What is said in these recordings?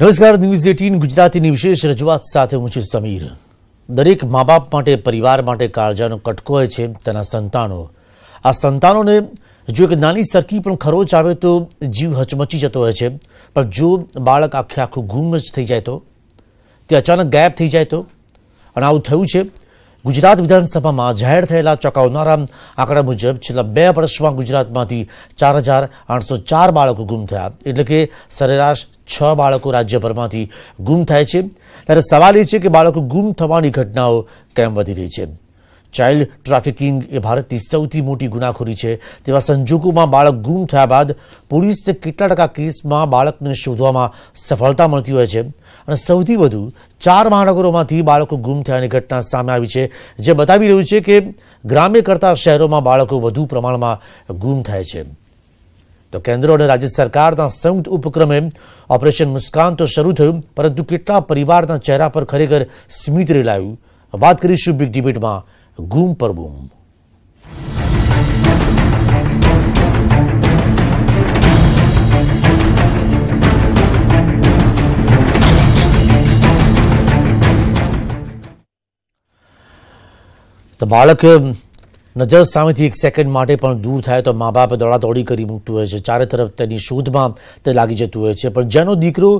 નમસ્કાર news eighteen ગુજરાતીની વિશેષ રજૂઆત સાથે હું છું સમીર દરેક મા બાપ માટે પરિવાર માટે કાળજાનો કટકો હોય છે તેના સંતાનો આ સંતાનોને જો એક નાની સરખી પણ ખરોચ આવે તો જીવ હચમચી જતો હોય છે પણ જો બાળક આખે આખું ગુમ જ થઈ જાય તો તે અચાનક ગાયબ થઈ જાય તો અને આવું થયું છે ગુજરાત વિધાનસભામાં જાહેર થયેલા ચોંકાવનારા આંકડા મુજબ છેલ્લા બે વર્ષમાં ગુજરાતમાંથી ચાર હજાર આઠસો ચાર બાળકો ગુમ થયા એટલે કે સરેરાશ છ બાળકો રાજ્યભરમાંથી ગુમ થાય છે ત્યારે સવાલ એ છે કે બાળકો ગુમ થવાની ઘટનાઓ કેમ વધી રહી છે ચાઇલ્ડ ટ્રાફિકિંગ એ ભારતની સૌથી મોટી ગુનાખોરી છે તેવા સંજોગોમાં બાળક ગુમ થયા બાદ પોલીસને કેટલા ટકા કેસમાં બાળકને શોધવામાં સફળતા મળતી હોય છે અને સૌથી વધુ ચાર મહાનગરોમાંથી બાળકો ગુમ થયાની ઘટના સામે આવી છે જે બતાવી રહ્યું છે કે ગ્રામ્ય કરતાં શહેરોમાં બાળકો વધુ પ્રમાણમાં ગુમ થાય છે તો કેન્દ્ર અને રાજ્ય સરકારના સંયુક્ત ઉપક્રમે ઓપરેશન મુસ્કાન તો શરૂ થયું પરંતુ કેટલા પરિવારના ચહેરા પર ખરેખર સ્મિત રેલાયું વાત કરીશું બિગ ડિબેટમાં ગુમ પર બૂમ તો બાળક નજર સામેથી એક સેકન્ડ માટે પણ દૂર થાય તો મા બાપ દોડાદોડી કરી મૂકતું હોય છે ચારે તરફ તેની શોધમાં તે લાગી જતું હોય છે પણ જેનો દીકરો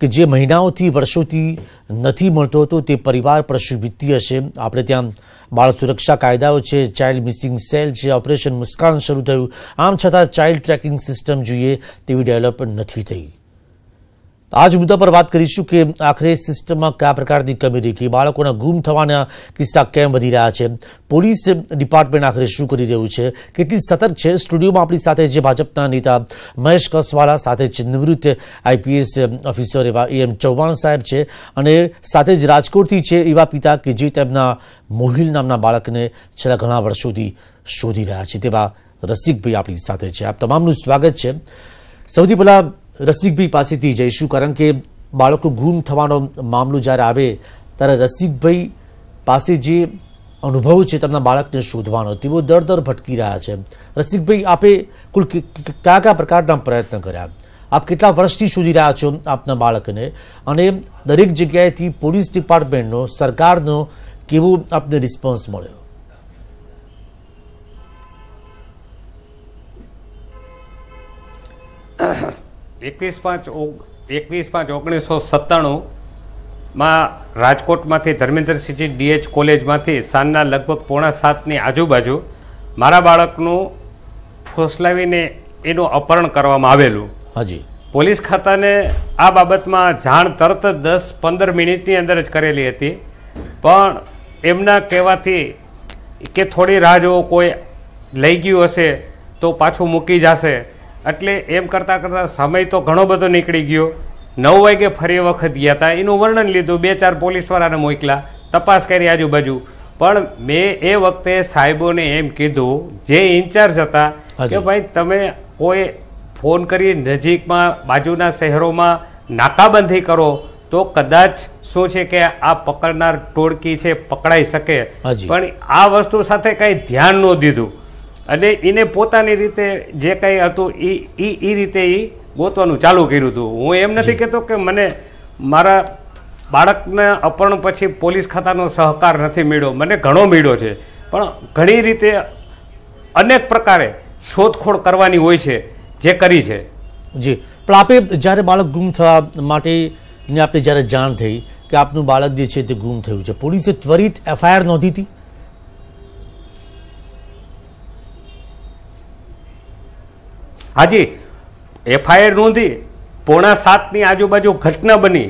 કે જે મહિનાઓથી વર્ષોથી નથી મળતો હતો તે પરિવાર પર શુભિત્તી હશે આપણે ત્યાં બાળ સુરક્ષા કાયદાઓ છે ચાઇલ્ડ મિસિંગ સેલ છે ઓપરેશન મુસ્કાન શરૂ થયું આમ છતાં ચાઇલ્ડ ટ્રેકિંગ સિસ્ટમ જોઈએ તેવી ડેવલપ નથી થઈ આજ મુદ્દા પર વાત કરીશું કે આખરે સિસ્ટમમાં કયા પ્રકારની કમી રહી કે બાળકોના ગુમ થવાના કિસ્સા કેમ વધી રહ્યા છે પોલીસ ડિપાર્ટમેન્ટ આખરે શું કરી રહ્યું છે કેટલી સતર્ક છે સ્ટુડિયોમાં આપણી સાથે જે ભાજપના નેતા મહેશ કસવાલા સાથે જ નિવૃત્ત આઈપીએસ ઓફિસર એવા એમ ચૌહાણ સાહેબ છે અને સાથે જ રાજકોટથી છે એવા પિતા કે જે તેમના મોહિલ નામના બાળકને છેલ્લા ઘણા વર્ષોથી શોધી રહ્યા છે તેવા રસિકભાઈ આપણી સાથે છે આપ તમામનું સ્વાગત છે સૌથી પહેલાં રસિકભાઈ પાસેથી જઈશું કારણ કે બાળકો ગુમ થવાનો મામલો જ્યારે આવે ત્યારે રસિકભાઈ પાસે જે અનુભવ છે તેમના બાળકને શોધવાનો તેઓ દર દર ભટકી રહ્યા છે રસિકભાઈ આપે કુલ કયા કયા પ્રકારના પ્રયત્ન કર્યા આપ કેટલા વર્ષથી શોધી રહ્યા છો આપના બાળકને અને દરેક જગ્યાએથી પોલીસ ડિપાર્ટમેન્ટનો સરકારનો કેવો આપને રિસ્પોન્સ મળ્યો એકવીસ પાંચ એકવીસ પાંચ ઓગણીસો સત્તાણુંમાં રાજકોટમાંથી ધર્મેન્દ્રસિંહજી ડીએચ કોલેજમાંથી સાંજના લગભગ પોણા સાતની આજુબાજુ મારા બાળકનું ફોસલાવીને એનું અપહરણ કરવામાં આવેલું હાજી પોલીસ ખાતાને આ બાબતમાં જાણ તરત જ દસ પંદર મિનિટની અંદર જ કરેલી હતી પણ એમના કહેવાથી કે થોડી રાહ જોવો કોઈ લઈ ગયું હશે તો પાછું મૂકી જશે એટલે એમ કરતાં કરતાં સમય તો ઘણો બધો નીકળી ગયો નવ વાગે ફરી વખત ગયા હતા એનું વર્ણન લીધું બે ચાર પોલીસવાળાને મોકલા તપાસ કરી આજુબાજુ પણ મેં એ વખતે સાહેબોને એમ કીધું જે ઇન્ચાર્જ હતા કે ભાઈ તમે કોઈ ફોન કરી નજીકમાં બાજુના શહેરોમાં નાકાબંધી કરો તો કદાચ શું છે કે આ પકડનાર ટોળકી છે પકડાઈ શકે પણ આ વસ્તુ સાથે કંઈ ધ્યાન ન દીધું અને એને પોતાની રીતે જે કંઈ હતું એ એ એ રીતે એ ગોતવાનું ચાલુ કર્યું હતું હું એમ નથી કહેતો કે મને મારા બાળકને અપર્ણ પછી પોલીસ ખાતાનો સહકાર નથી મળ્યો મને ઘણો મળ્યો છે પણ ઘણી રીતે અનેક પ્રકારે શોધખોળ કરવાની હોય છે જે કરી છે જી પણ આપે જ્યારે બાળક ગુમ થવા માટેની આપણે જ્યારે જાણ થઈ કે આપનું બાળક જે છે તે ગુમ થયું છે પોલીસે ત્વરિત એફઆઈઆર નોંધી હતી હાજી એફઆઈઆર નોંધી પોણા સાતની આજુબાજુ ઘટના બની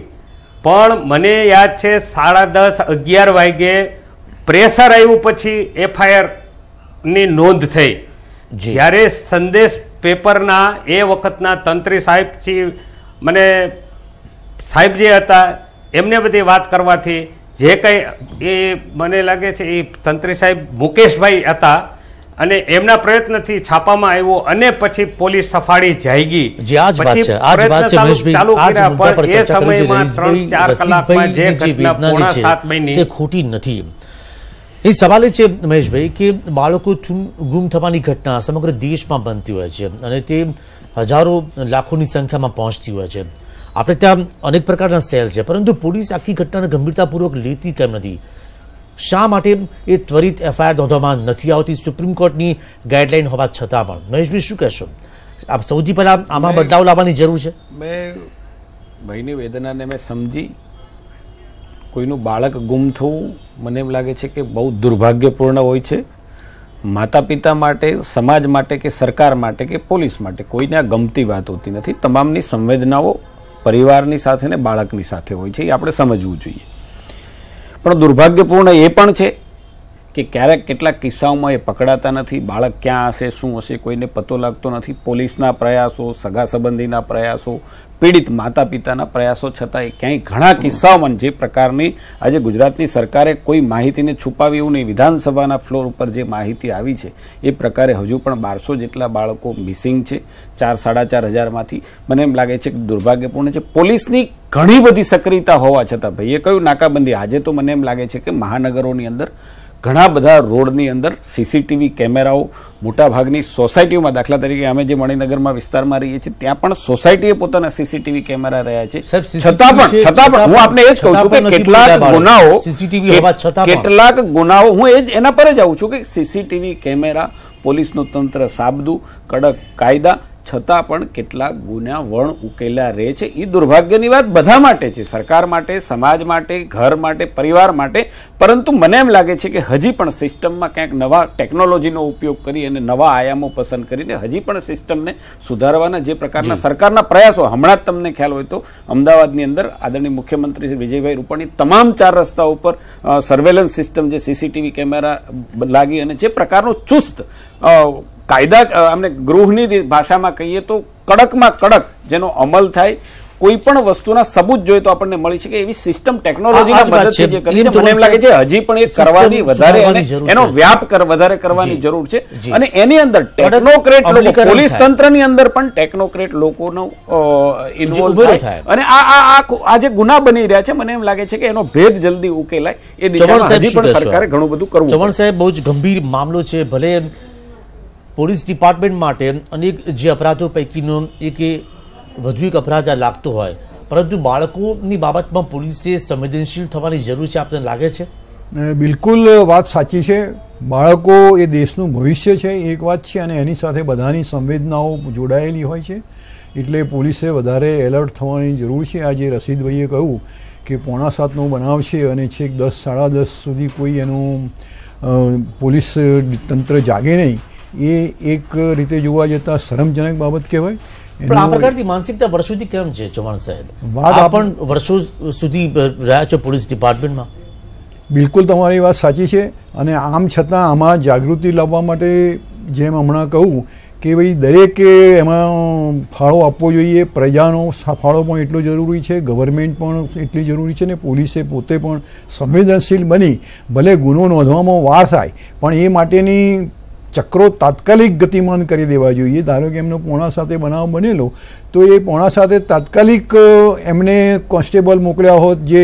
પણ મને યાદ છે સાડા દસ અગિયાર વાગે પ્રેશર આવ્યું પછી એફઆઈઆરની નોંધ થઈ જ્યારે સંદેશ પેપરના એ વખતના તંત્રી સાહેબ મને સાહેબ જે હતા એમને બધી વાત કરવાથી જે કંઈ એ મને લાગે છે એ તંત્રી સાહેબ મુકેશભાઈ હતા અને એમના પ્રયત્નથી છાપામાં આવ્યો અને પછી પોલીસ સફાળી જાયગી ખોટી નથી એ સવાલ એ છે મહેશભાઈ કે બાળકો ગુમ થવાની ઘટના સમગ્ર દેશમાં બનતી હોય છે અને તે હજારો લાખોની સંખ્યામાં પહોંચતી હોય છે આપણે ત્યાં અનેક પ્રકારના સેલ છે પરંતુ પોલીસ આખી ઘટનાને ગંભીરતાપૂર્વક લેતી કેમ નથી શા માટે એ ત્વરિત એફઆઈઆર નોંધવામાં નથી આવતી સુપ્રીમ કોર્ટની ગાઈડલાઈન હોવા છતાં પણ મહેશભાઈ શું કહેશો આપ સૌથી પહેલાં આમાં બદલાવ લાવવાની જરૂર છે મેં ભાઈની વેદનાને મેં સમજી કોઈનું બાળક ગુમ થવું મને એમ લાગે છે કે બહુ દુર્ભાગ્યપૂર્ણ હોય છે માતા પિતા માટે સમાજ માટે કે સરકાર માટે કે પોલીસ માટે કોઈને આ ગમતી વાત હોતી નથી તમામની સંવેદનાઓ પરિવારની સાથે ને બાળકની સાથે હોય છે એ આપણે સમજવું જોઈએ પણ દુર્ભાગ્યપૂર્ણ એ પણ છે કે ક્યારેક કેટલાક કિસ્સાઓમાં એ પકડાતા નથી બાળક ક્યાં હશે શું હશે કોઈને પતો લાગતો નથી પોલીસના પ્રયાસો સગા સંબંધીના પ્રયાસો પીડિત માતા પિતાના પ્રયાસો છતાંય ક્યાંય ઘણા કિસ્સાઓમાં જે પ્રકારની આજે ગુજરાતની સરકારે કોઈ માહિતીને છુપાવી એવું નહીં વિધાનસભાના ફ્લોર ઉપર જે માહિતી આવી છે એ પ્રકારે હજુ પણ બારસો જેટલા બાળકો મિસિંગ છે ચાર સાડા ચાર હજારમાંથી મને એમ લાગે છે કે દુર્ભાગ્યપૂર્ણ છે પોલીસની ઘણી બધી સક્રિયતા હોવા છતાં ભાઈએ કહ્યું નાકાબંધી આજે તો મને એમ લાગે છે કે મહાનગરોની અંદર ઘણા બધા રોડની અંદર સીસીટીવી કેમેરાઓ મોટાભાગની સોસાયટીઓમાં દાખલા તરીકે અમે જે મણિનગરમાં વિસ્તારમાં રહીએ છીએ ત્યાં પણ સોસાયટીએ પોતાના સીસીટીવી કેમેરા રહ્યા છે છતાં પણ છતાં પણ હું આપને એ જ કહું છું કે કેટલાક ગુનાઓ સીસીટીવી કેટલાક ગુનાઓ હું એ જ એના પર જ આવું છું કે સીસીટીવી કેમેરા પોલીસનું તંત્ર સાબદું કડક કાયદા છતાં પણ કેટલાક ગુના વણ ઉકેલા રહે છે એ દુર્ભાગ્યની વાત બધા માટે છે સરકાર માટે સમાજ માટે ઘર માટે પરિવાર માટે પરંતુ મને એમ લાગે છે કે હજી પણ સિસ્ટમમાં ક્યાંક નવા ટેકનોલોજીનો ઉપયોગ કરી અને નવા આયામો પસંદ કરીને હજી પણ સિસ્ટમને સુધારવાના જે પ્રકારના સરકારના પ્રયાસો હમણાં જ તમને ખ્યાલ હોય તો અમદાવાદની અંદર આદરણીય મુખ્યમંત્રી શ્રી વિજયભાઈ રૂપાણી તમામ ચાર રસ્તા ઉપર સર્વેલન્સ સિસ્ટમ જે સીસીટીવી કેમેરા લાગી અને જે પ્રકારનું ચુસ્ત કાયદા અમને ગૃહની ભાષામાં કહીએ તો કડકમાં કડક જેનો અમલ થાય કોઈ પણ વસ્તુના સબૂત જોઈએ તો આપણને મળી શકે એવી સિસ્ટમ ટેકનોલોજી લાગે છે હજી પણ એ કરવાની વધારે એનો વ્યાપ વધારે કરવાની જરૂર છે અને એની અંદર ટેકનોક્રેટ પોલીસ તંત્રની અંદર પણ ટેકનોક્રેટ લોકોનો ઇન્વોલ્વ થાય અને આ આ જે ગુના બની રહ્યા છે મને એમ લાગે છે કે એનો ભેદ જલ્દી ઉકેલાય એ દિશામાં હજી પણ સરકારે ઘણું બધું કરવું ચવણ સાહેબ બહુ જ ગંભીર મામલો છે ભલે પોલીસ ડિપાર્ટમેન્ટ માટે અનેક જે અપરાધો પૈકીનો એક વધુ એક અપરાધ આ લાગતો હોય પરંતુ બાળકોની બાબતમાં પોલીસે સંવેદનશીલ થવાની જરૂર છે આપણને લાગે છે બિલકુલ વાત સાચી છે બાળકો એ દેશનું ભવિષ્ય છે એક વાત છે અને એની સાથે બધાની સંવેદનાઓ જોડાયેલી હોય છે એટલે પોલીસે વધારે એલર્ટ થવાની જરૂર છે આજે રશીદભાઈએ કહ્યું કે પોણા સાતનો બનાવ છે અને છેક દસ સાડા દસ સુધી કોઈ એનું પોલીસ તંત્ર જાગે નહીં એ એક રીતે જોવા જતાં શરમજનક બાબત કહેવાય પણ આ પ્રકારની માનસિકતા વર્ષોથી કેમ છે ચૌહાણ સાહેબ વાત પણ વર્ષો સુધી રહ્યા છો પોલીસ ડિપાર્ટમેન્ટમાં બિલકુલ તમારી વાત સાચી છે અને આમ છતાં આમાં જાગૃતિ લાવવા માટે જેમ હમણાં કહું કે ભાઈ દરેકે એમાં ફાળો આપવો જોઈએ પ્રજાનો ફાળો પણ એટલો જરૂરી છે ગવર્મેન્ટ પણ એટલી જરૂરી છે ને પોલીસે પોતે પણ સંવેદનશીલ બની ભલે ગુનો નોંધવામાં વાર થાય પણ એ માટેની ચક્રો તાત્કાલિક ગતિમાન કરી દેવા જોઈએ ધારો કે એમનો પોણા સાથે બનાવ બનેલો તો એ પોણા સાથે તાત્કાલિક એમને કોન્સ્ટેબલ મોકલ્યા હોત જે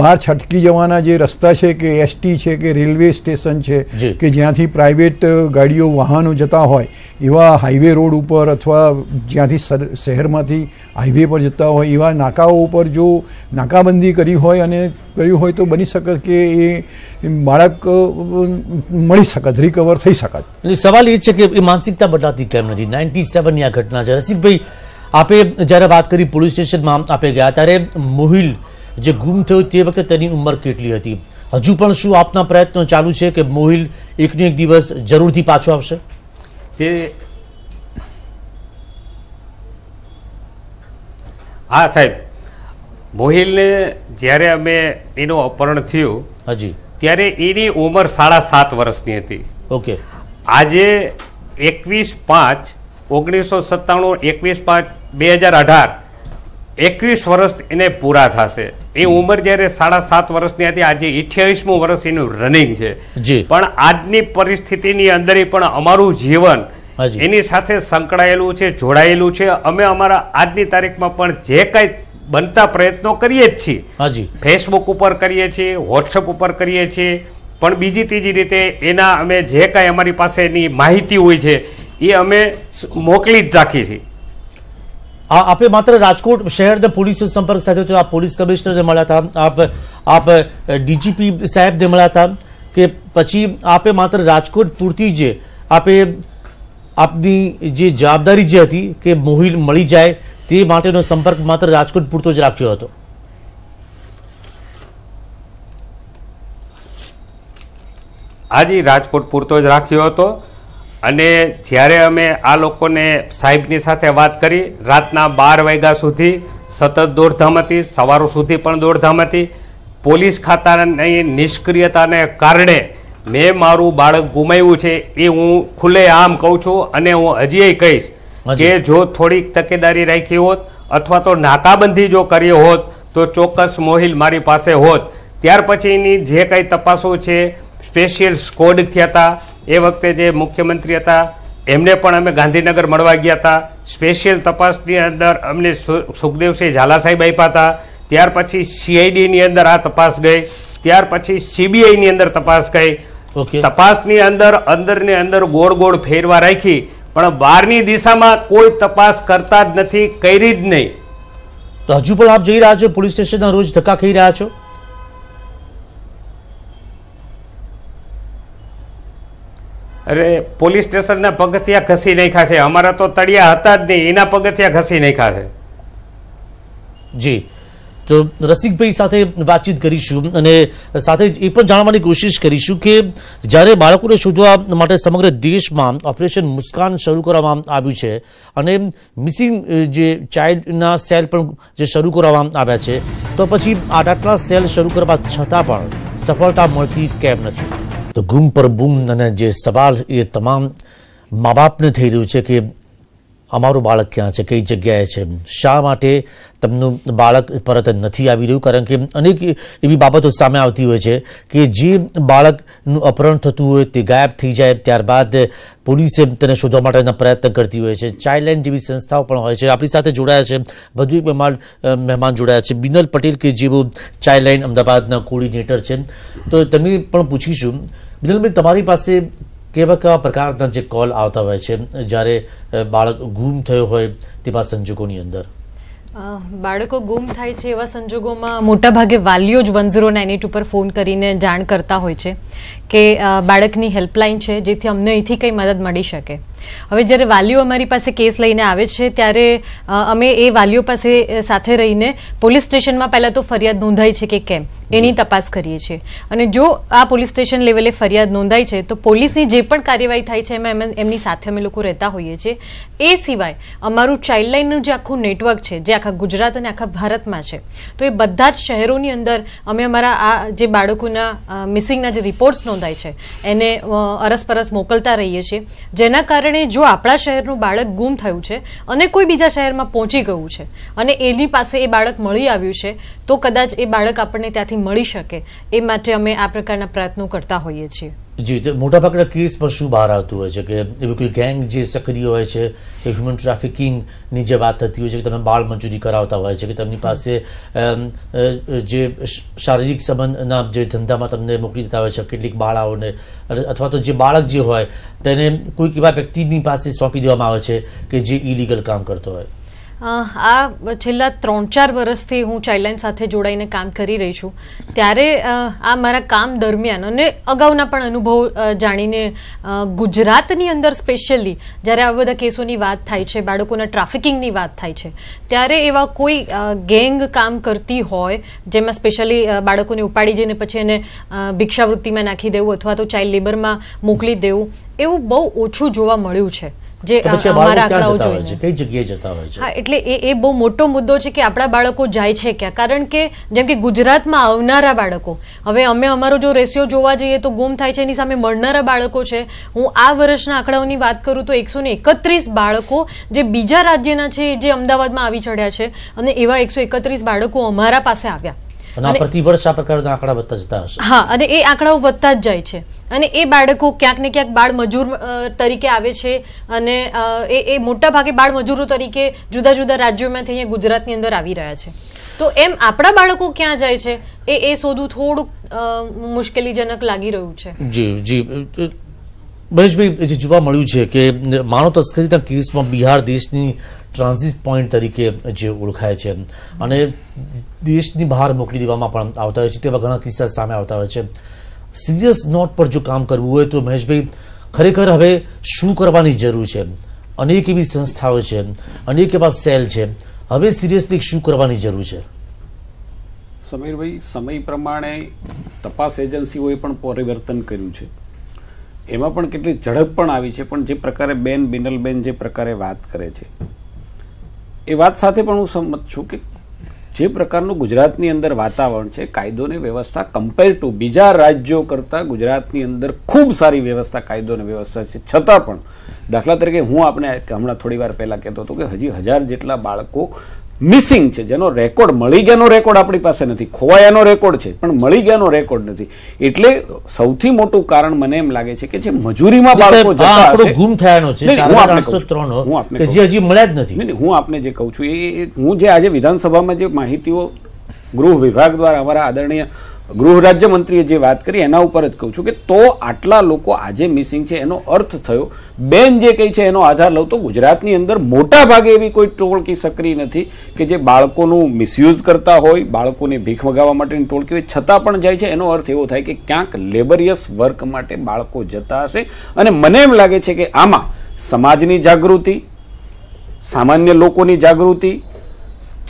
બહાર છટકી જવાના જે રસ્તા છે કે એસટી છે કે રેલવે સ્ટેશન છે કે જ્યાંથી પ્રાઇવેટ ગાડીઓ વાહનો જતા હોય એવા હાઈવે રોડ ઉપર અથવા જ્યાંથી શહેરમાંથી હાઈવે પર જતા હોય એવા નાકાઓ ઉપર જો નાકાબંધી કરી હોય અને કર્યું હોય તો બની શકે કે એ બાળક મળી શકત રિકવર થઈ શકત સવાલ એ છે કે એ માનસિકતા બદલાતી કેમ નથી નાઇન્ટી સેવનની આ ઘટના છે રસિકભાઈ આપે જ્યારે વાત કરી પોલીસ સ્ટેશનમાં આપે ગયા ત્યારે મોહિલ જે ગુમ થયો તે વખતે તેની ઉંમર કેટલી હતી હજુ પણ શું આપના પ્રયત્નો ચાલુ છે કે મોહિલ એકનો એક દિવસ જરૂરથી પાછો આવશે તે હા સાહેબ મોહિલને જ્યારે અમે એનું અપહરણ થયું હજી ત્યારે એની ઉંમર સાડા સાત વર્ષની હતી ઓકે આજે એકવીસ પાંચ ઓગણીસો સત્તાણું એકવીસ પાંચ બે હજાર અઢાર એકવીસ વર્ષ એને પૂરા થશે એ ઉંમર જ્યારે સાડા સાત વર્ષની હતી આજે અઠ્યાવીસમું વર્ષ એનું રનિંગ છે પણ આજની પરિસ્થિતિની અંદર પણ અમારું જીવન એની સાથે સંકળાયેલું છે જોડાયેલું છે અમે અમારા આજની તારીખમાં પણ જે કાંઈ બનતા પ્રયત્નો કરીએ જ છીએ ફેસબુક ઉપર કરીએ છીએ વોટ્સઅપ ઉપર કરીએ છીએ પણ બીજી ત્રીજી રીતે એના અમે જે કાંઈ અમારી પાસે એની માહિતી હોય છે એ અમે મોકલી જ રાખીએ છીએ આપણે માત્ર રાજકોટ શહેરના પોલીસ સંપર્ક સાથે તો આ પોલીસ કમિશનરને મળ્યા હતા આપ આપ ડીજીપી સાહેબને મળ્યા હતા કે પછી આપે માત્ર રાજકોટ પૂરતી જ આપે આપની જે જવાબદારી જે હતી કે મોહિલ મળી જાય તે માટેનો સંપર્ક માત્ર રાજકોટ પૂરતો જ રાખ્યો હતો હાજી રાજકોટ પૂરતો જ રાખ્યો હતો અને જ્યારે અમે આ લોકોને સાહેબની સાથે વાત કરી રાતના બાર વાગ્યા સુધી સતત દોડધામ હતી સવારો સુધી પણ દોડધામ હતી પોલીસ ખાતાની નિષ્ક્રિયતાને કારણે મેં મારું બાળક ગુમાવ્યું છે એ હું ખુલ્લે આમ કહું છું અને હું હજી કહીશ કે જો થોડીક તકેદારી રાખી હોત અથવા તો નાકાબંધી જો કરી હોત તો ચોક્કસ મોહિલ મારી પાસે હોત ત્યાર પછીની જે કંઈ તપાસો છે સ્પેશિયલ સ્કોડ થયા હતા એ વખતે જે મુખ્યમંત્રી હતા એમને પણ અમે ગાંધીનગર મળવા ગયા હતા સ્પેશિયલ તપાસની અંદર અમને સુખદેવસિંહ ઝાલા સાહેબ આપ્યા હતા ત્યાર પછી સીઆઈડીની અંદર આ તપાસ ગઈ ત્યાર પછી સીબીઆઈની અંદર તપાસ ગઈ તપાસની અંદર અંદરની અંદર ગોળ ગોળ ફેરવા રાખી પણ બહારની દિશામાં કોઈ તપાસ કરતા જ નથી કરી જ નહીં તો હજુ પણ આપ જઈ રહ્યા છો પોલીસ સ્ટેશનના રોજ ધક્કા ખાઈ રહ્યા છો અરે પોલીસ સ્ટેશનના પગથિયા ઘસી નાખ્યા છે અમારા તો તળિયા હતા જ નહીં એના પગથિયા ઘસી નાખ્યા છે જી તો રસિકભાઈ સાથે વાતચીત કરીશું અને સાથે જ એ પણ જાણવાની કોશિશ કરીશું કે જ્યારે બાળકોને શોધવા માટે સમગ્ર દેશમાં ઓપરેશન મુસ્કાન શરૂ કરવામાં આવ્યું છે અને મિસિંગ જે ચાઇલ્ડના સેલ પણ જે શરૂ કરવામાં આવ્યા છે તો પછી આટલા સેલ શરૂ કરવા છતાં પણ સફળતા મળતી કેમ નથી તો ગુમ પર બૂમ અને જે સવાલ એ તમામ મા બાપને થઈ રહ્યું છે કે અમારું બાળક ક્યાં છે કઈ જગ્યાએ છે શા માટે તમનું બાળક પરત નથી આવી રહ્યું કારણ કે અનેક એવી બાબતો સામે આવતી હોય છે કે જે બાળકનું અપહરણ થતું હોય તે ગાયબ થઈ જાય ત્યારબાદ પોલીસે તેને શોધવા માટેના પ્રયત્ન કરતી હોય છે ચાઇલ્ડ લાઇન જેવી સંસ્થાઓ પણ હોય છે આપણી સાથે જોડાયા છે વધુ એક મહેમાન મહેમાન જોડાયા છે બિનલ પટેલ કે જેઓ ચાઇલ્ડ લાઇન અમદાવાદના કોર્ડિનેટર છે તો તમે પણ પૂછીશું બિનલભાઈ તમારી પાસે કેવા કેવા પ્રકારના જે કોલ આવતા હોય છે જ્યારે બાળક ગુમ થયો હોય તેવા સંજોગોની અંદર બાળકો ગુમ થાય છે એવા સંજોગોમાં મોટાભાગે વાલીઓ જ વન ઝીરો નાઇન એટ ઉપર ફોન કરીને જાણ કરતા હોય છે કે બાળકની હેલ્પલાઇન છે જેથી અમને અહીંથી કંઈ મદદ મળી શકે હવે જ્યારે વાલીઓ અમારી પાસે કેસ લઈને આવે છે ત્યારે અમે એ વાલીઓ પાસે સાથે રહીને પોલીસ સ્ટેશનમાં પહેલાં તો ફરિયાદ નોંધાઈ છે કે કેમ એની તપાસ કરીએ છીએ અને જો આ પોલીસ સ્ટેશન લેવલે ફરિયાદ નોંધાઈ છે તો પોલીસની જે પણ કાર્યવાહી થાય છે એમાં એમની સાથે અમે લોકો રહેતા હોઈએ છીએ એ સિવાય અમારું ચાઇલ્ડ લાઇનનું જે આખું નેટવર્ક છે જે આખા ગુજરાત અને આખા ભારતમાં છે તો એ બધા જ શહેરોની અંદર અમે અમારા આ જે બાળકોના મિસિંગના જે રિપોર્ટ્સ નોંધાય છે એને અરસપરસ મોકલતા રહીએ છીએ જેના કારણે કારણે જો આપણા શહેરનું બાળક ગુમ થયું છે અને કોઈ બીજા શહેરમાં પહોંચી ગયું છે અને એની પાસે એ બાળક મળી આવ્યું છે તો કદાચ એ બાળક આપણને ત્યાંથી મળી શકે એ માટે અમે આ પ્રકારના પ્રયત્નો કરતા હોઈએ છીએ જી મોટાભાગના કેસમાં શું બહાર આવતું હોય છે કે એવી કોઈ ગેંગ જે સક્રિય હોય છે એ હ્યુમન ટ્રાફિકિંગની જે વાત થતી હોય છે કે તમે બાળ મજૂરી કરાવતા હોય છે કે તેમની પાસે જે શારીરિક સંબંધના જે ધંધામાં તમને મોકલી દેતા હોય છે કેટલીક બાળાઓને અથવા તો જે બાળક જે હોય તેને કોઈક એવા વ્યક્તિની પાસે સોંપી દેવામાં આવે છે કે જે ઇલીગલ કામ કરતો હોય આ છેલ્લા ત્રણ ચાર વર્ષથી હું ચાઇલ્ડલાઇન સાથે જોડાઈને કામ કરી રહી છું ત્યારે આ મારા કામ દરમિયાન અને અગાઉના પણ અનુભવ જાણીને ગુજરાતની અંદર સ્પેશિયલી જ્યારે આ બધા કેસોની વાત થાય છે બાળકોના ટ્રાફિકિંગની વાત થાય છે ત્યારે એવા કોઈ ગેંગ કામ કરતી હોય જેમાં સ્પેશિયલી બાળકોને ઉપાડી જઈને પછી એને ભિક્ષાવૃત્તિમાં નાખી દેવું અથવા તો ચાઇલ્ડ લેબરમાં મોકલી દેવું એવું બહુ ઓછું જોવા મળ્યું છે જે આંકડાઓ જોઈએ કઈ છે હા એટલે એ બહુ મોટો મુદ્દો છે કે આપણા બાળકો જાય છે ક્યાં કારણ કે જેમ કે ગુજરાતમાં આવનારા બાળકો હવે અમે અમારો જો રેશિયો જોવા જઈએ તો ગુમ થાય છે એની સામે મળનારા બાળકો છે હું આ વર્ષના આંકડાઓની વાત કરું તો એકસો એકત્રીસ બાળકો જે બીજા રાજ્યના છે જે અમદાવાદમાં આવી ચડ્યા છે અને એવા એકસો એકત્રીસ બાળકો અમારા પાસે આવ્યા હા અને એ આંકડાઓ વધતા જ જાય છે અને એ બાળકો ક્યાંક ને ક્યાંક બાળ મજૂર તરીકે આવે છે અને એ એ મોટા ભાગે બાળમજૂરો તરીકે જુદા જુદા રાજ્યોમાંથી અહીંયા ગુજરાતની અંદર આવી રહ્યા છે તો એમ આપણા બાળકો ક્યાં જાય છે એ એ શોધવું થોડુંક મુશ્કેલીજનક લાગી રહ્યું છે જી જી મનીષભાઈ જે જોવા મળ્યું છે કે માનવ તસ્કરીના કેસમાં બિહાર દેશની ટ્રાન્ઝિટ પોઈન્ટ તરીકે જે ઓળખાય છે અને દેશની બહાર મોકલી દેવામાં પણ આવતા હોય છે તેવા ઘણા કિસ્સા સામે આવતા હોય છે સિરિયસ નોટ પર જો કામ કરવું હોય તો મહેશભાઈ ખરેખર હવે શું કરવાની જરૂર છે અનેક એવી સંસ્થાઓ છે અનેક એવા સેલ છે હવે સિરિયસલી શું કરવાની જરૂર છે સમીરભાઈ સમય પ્રમાણે તપાસ એજન્સીઓએ પણ પરિવર્તન કર્યું છે એમાં પણ કેટલી ઝડપ પણ આવી છે પણ જે પ્રકારે બેન બિનલબેન જે પ્રકારે વાત કરે છે એ વાત સાથે પણ હું સંમત છું કે જે પ્રકારનું ગુજરાતની અંદર વાતાવરણ છે કાયદો ને વ્યવસ્થા કમ્પેર ટુ બીજા રાજ્યો કરતાં ગુજરાતની અંદર ખૂબ સારી વ્યવસ્થા કાયદો અને વ્યવસ્થા છે છતાં પણ દાખલા તરીકે હું આપણે હમણાં થોડી વાર પહેલાં કહેતો હતો કે હજી હજાર જેટલા બાળકો મિસિંગ છે જેનો રેકોર્ડ મળી ગયાનો રેકોર્ડ આપણી પાસે નથી ખોવાયાનો રેકોર્ડ છે પણ મળી ગયાનો રેકોર્ડ નથી એટલે સૌથી મોટું કારણ મને એમ લાગે છે કે જે મજૂરીમાં બાળકો જતા ગુમ થયાનો છે હું આપને જે હજી મળ્યા જ નથી નહીં હું આપને જે કહું છું એ હું જે આજે વિધાનસભામાં જે માહિતીઓ ગૃહ વિભાગ દ્વારા અમારા આદરણીય ગૃહ રાજ્યમંત્રીએ જે વાત કરી એના ઉપર જ કહું છું કે તો આટલા લોકો આજે મિસિંગ છે એનો અર્થ થયો બેન જે કંઈ છે એનો આધાર લઉં તો ગુજરાતની અંદર મોટા ભાગે એવી કોઈ ટોળકી સક્રિય નથી કે જે બાળકોનું મિસયુઝ કરતા હોય બાળકોને ભીખ વગાવવા માટેની ટોળકી હોય છતાં પણ જાય છે એનો અર્થ એવો થાય કે ક્યાંક લેબરિયસ વર્ક માટે બાળકો જતા હશે અને મને એમ લાગે છે કે આમાં સમાજની જાગૃતિ સામાન્ય લોકોની જાગૃતિ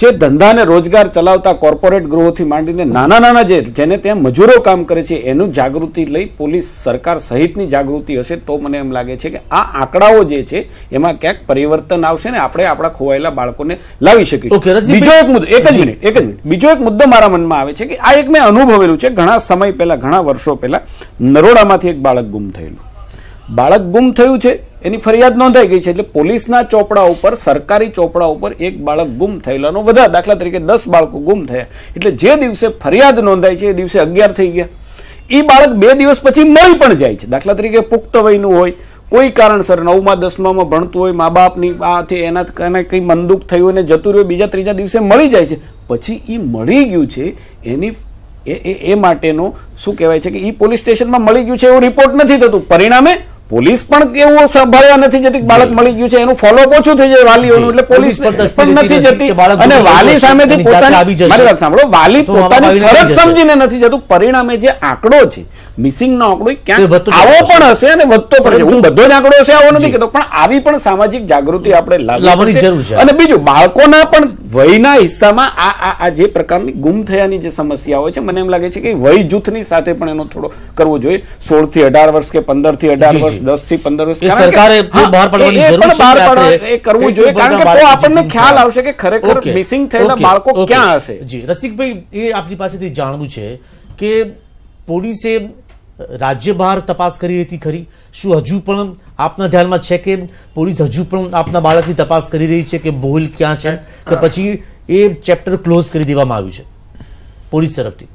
જે ધંધાને રોજગાર ચલાવતા કોર્પોરેટ ગૃહોથી માંડીને નાના નાના જે જેને ત્યાં મજૂરો કામ કરે છે એનું જાગૃતિ લઈ પોલીસ સરકાર સહિતની જાગૃતિ હશે તો મને એમ લાગે છે કે આ આંકડાઓ જે છે એમાં ક્યાંક પરિવર્તન આવશે ને આપણે આપણા ખોવાયેલા બાળકોને લાવી શકીશું બીજો એક મુદ્દો એક જ મિનિટ એક જ મિનિટ બીજો એક મુદ્દો મારા મનમાં આવે છે કે આ એક મેં અનુભવેલું છે ઘણા સમય પહેલા ઘણા વર્ષો પહેલા નરોડામાંથી એક બાળક ગુમ થયેલું બાળક ગુમ થયું છે એની ફરિયાદ નોંધાઈ ગઈ છે એટલે પોલીસના ચોપડા ઉપર સરકારી ચોપડા ઉપર એક બાળક ગુમ થયેલાનો વધારે દાખલા તરીકે દસ બાળકો ગુમ થયા એટલે જે દિવસે ફરિયાદ નોંધાય છે એ દિવસે અગિયાર થઈ ગયા એ બાળક બે દિવસ પછી મળી પણ જાય છે દાખલા તરીકે પુખ્ત વયનું હોય કોઈ કારણસર નવમાં દસમામાં ભણતું હોય મા બાપની આથી એના એને કંઈ મંદુક થયું અને જતું રહ્યું બીજા ત્રીજા દિવસે મળી જાય છે પછી એ મળી ગયું છે એની એ એ માટેનો શું કહેવાય છે કે એ પોલીસ સ્ટેશનમાં મળી ગયું છે એવું રિપોર્ટ નથી થતું પરિણામે પોલીસ પણ એવું સંભાળવા નથી જતી બાળક મળી ગયું છે એનું ફોલો ઓછું થઈ જાય વાલીઓનું એટલે પોલીસ પણ નથી જતી અને વાલી સામેથી પોતાની સાંભળો વાલી પોતાની ફરજ સમજીને નથી જતું પરિણામે જે આંકડો છે મિસિંગ નો આંકડો ક્યાંક આવો પણ હશે અને વધતો પણ હું બધો જ આંકડો હશે આવો નથી કહેતો પણ આવી પણ સામાજિક જાગૃતિ આપણે લાવવાની જરૂર છે અને બીજું બાળકોના પણ વયના હિસ્સામાં આ આ જે પ્રકારની ગુમ થયાની જે સમસ્યા હોય છે મને એમ લાગે છે કે વય જૂથની સાથે પણ એનો થોડો કરવો જોઈએ સોળ થી અઢાર વર્ષ કે પંદર થી અઢાર વર્ષ દસ થી પંદર વર્ષ સરકારે બહાર પાડવાની જરૂર છે એ કરવું જોઈએ કારણ કે તો આપણને ખ્યાલ આવશે કે ખરેખર મિસિંગ થયેલા બાળકો ક્યાં હશે જી રસિકભાઈ એ આપની પાસેથી જાણવું છે કે પોલીસે રાજ્ય બહાર તપાસ કરી હતી ખરી શું હજુ પણ આપના ધ્યાનમાં છે કે પોલીસ હજુ પણ આપના બાળકની તપાસ કરી રહી છે કે ભૂલ ક્યાં છે કે પછી એ ચેપ્ટર ક્લોઝ કરી દેવામાં આવ્યું છે પોલીસ તરફથી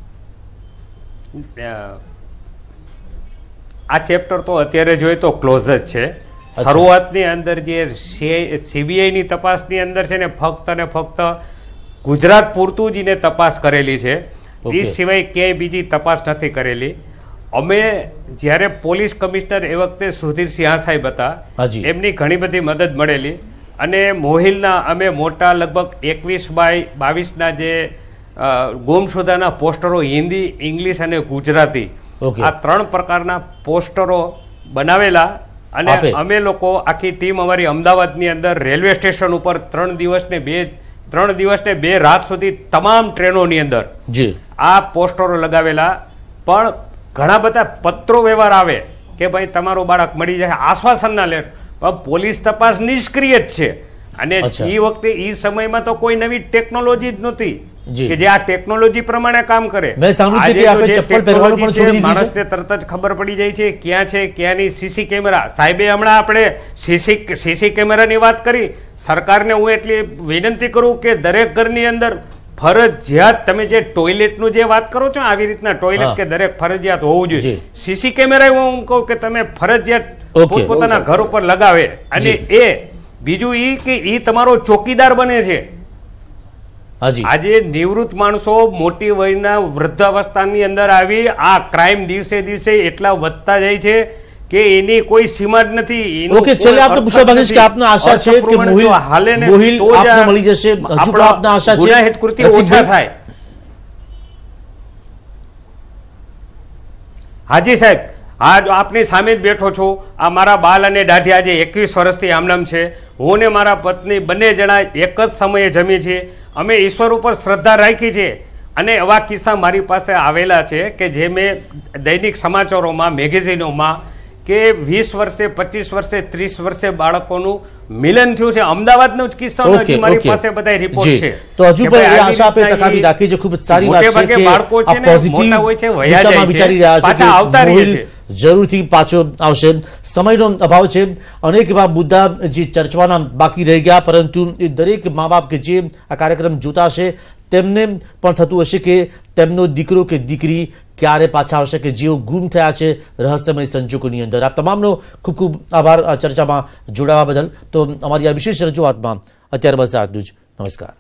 આ ચેપ્ટર તો અત્યારે જોઈએ તો ક્લોઝ જ છે શરૂઆતની અંદર જે સીબીઆઈની તપાસની અંદર છે ને ફક્ત ને ફક્ત ગુજરાત પૂરતું જ એને તપાસ કરેલી છે એ સિવાય ક્યાંય બીજી તપાસ નથી કરેલી અમે જ્યારે પોલીસ કમિશનર એ વખતે સુધીર સિંહા સાહેબ હતા એમની ઘણી બધી મદદ મળેલી અને મોહિલના અમે મોટા લગભગ એકવીસ બાય બાવીસના જે ગુમસુદાના પોસ્ટરો હિન્દી ઇંગ્લિશ અને ગુજરાતી આ ત્રણ પ્રકારના પોસ્ટરો બનાવેલા અને અમે લોકો આખી ટીમ અમારી અમદાવાદની અંદર રેલવે સ્ટેશન ઉપર ત્રણ દિવસને બે ત્રણ દિવસને બે રાત સુધી તમામ ટ્રેનોની અંદર આ પોસ્ટરો લગાવેલા પણ ઘણા બધા પત્રો વ્યવહાર આવે કે ભાઈ તમારું બાળક મળી જાય આશ્વાસનના લેટ પણ પોલીસ તપાસ નિષ્ક્રિય જ છે અને એ વખતે એ સમયમાં તો કોઈ નવી ટેકનોલોજી જ નહોતી કે જે આ ટેકનોલોજી પ્રમાણે કામ કરે માણસને તરત જ ખબર પડી જાય છે ક્યાં છે ક્યાંની સીસી કેમેરા સાહેબે હમણાં આપણે સીસી સીસી કેમેરાની વાત કરી સરકારને હું એટલી વિનંતી કરું કે દરેક ઘરની અંદર ફરજિયાત તમે જે ટોયલેટનું જે વાત કરો છો આવી રીતના ટોયલેટ કે દરેક ફરજિયાત હોવું જોઈએ સીસી કેમેરા હું કહું કે તમે ફરજિયાત પોતાના ઘર ઉપર લગાવે અને એ બીજું એ કે એ તમારો ચોકીદાર બને છે આજે નિવૃત્ત માણસો મોટી વયના વૃદ્ધાવસ્થાની અંદર આવી આ ક્રાઇમ દિવસે દિવસે એટલા વધતા જાય છે કે એની કોઈ સીમા જ નથી ઓકે છેલ્લે આપનો પુષ્પાભાઈ કે આપને આશા છે કે મોહિલ હાલે ને મોહિલ આપને મળી જશે હજુ પણ આપને આશા છે ગુનાહિત કૃત્ય ઓછા થાય હાજી સાહેબ આજ આપની સામે જ બેઠો છો આ મારા બાલ અને દાઢી આજે એકવીસ વર્ષથી આમનામ છે હું ને મારા પત્ની બંને જણા એક જ સમયે જમી છીએ અમે ઈશ્વર ઉપર શ્રદ્ધા રાખી છે અને એવા કિસ્સા મારી પાસે આવેલા છે કે જે મેં દૈનિક સમાચારોમાં મેગેઝિનોમાં કે વીસ વર્ષે પચીસ વર્ષે ત્રીસ વર્ષે બાળકોનું મિલન થયું છે અમદાવાદનો જ કિસ્સો પાસે જરૂરથી પાછો આવશે સમયનો અભાવ છે અનેક એવા મુદ્દા જે ચર્ચવાના બાકી રહી ગયા પરંતુ એ દરેક મા બાપ કે જે આ કાર્યક્રમ જોતા છે તેમને પણ થતું હશે કે તેમનો દીકરો કે દીકરી ક્યારે પાછા આવશે કે જેઓ ગુમ થયા છે રહસ્યમય સંજોગોની અંદર આ તમામનો ખૂબ ખૂબ આભાર ચર્ચામાં જોડાવા બદલ તો અમારી આ વિશેષ રજૂઆતમાં અત્યારે બસ આટલું જ નમસ્કાર